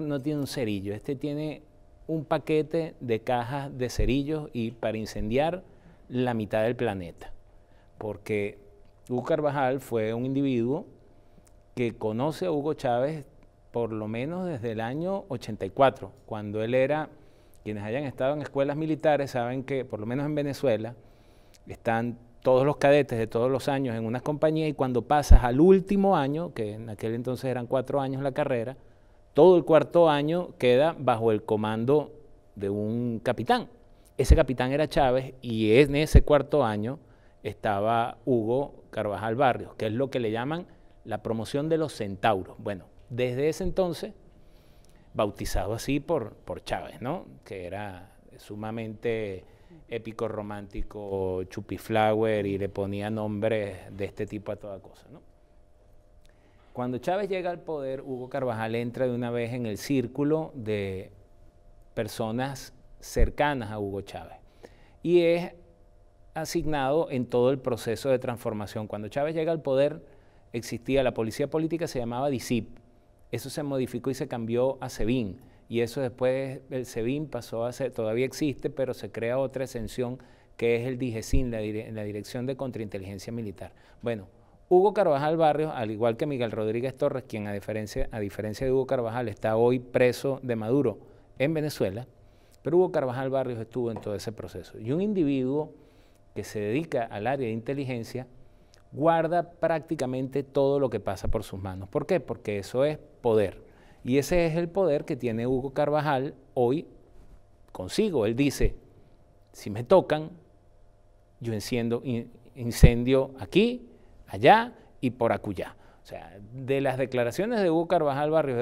No tiene un cerillo, este tiene un paquete de cajas de cerillos y para incendiar la mitad del planeta. Porque Hugo Carvajal fue un individuo que conoce a Hugo Chávez por lo menos desde el año 84, cuando él era, quienes hayan estado en escuelas militares saben que por lo menos en Venezuela están todos los cadetes de todos los años en una compañía y cuando pasas al último año, que en aquel entonces eran cuatro años la carrera, todo el cuarto año queda bajo el comando de un capitán. Ese capitán era Chávez y en ese cuarto año estaba Hugo Carvajal Barrios, que es lo que le llaman la promoción de los centauros. Bueno, desde ese entonces, bautizado así por, por Chávez, ¿no? que era sumamente épico, romántico, chupiflower y le ponía nombres de este tipo a toda cosa. ¿no? Cuando Chávez llega al poder, Hugo Carvajal entra de una vez en el círculo de personas cercanas a Hugo Chávez y es asignado en todo el proceso de transformación. Cuando Chávez llega al poder, existía la policía política, se llamaba DICIP. Eso se modificó y se cambió a SEBIN. Y eso después, el SEBIN pasó a ser, todavía existe, pero se crea otra exención que es el DIGESIN, la, la Dirección de Contrainteligencia Militar. Bueno, Hugo Carvajal Barrios, al igual que Miguel Rodríguez Torres, quien a diferencia, a diferencia de Hugo Carvajal está hoy preso de Maduro en Venezuela, pero Hugo Carvajal Barrios estuvo en todo ese proceso. Y un individuo que se dedica al área de inteligencia guarda prácticamente todo lo que pasa por sus manos. ¿Por qué? Porque eso es poder. Y ese es el poder que tiene Hugo Carvajal hoy consigo. Él dice, si me tocan, yo enciendo incendio aquí, allá y por acullá. O sea, de las declaraciones de Hugo Carvajal Barrios de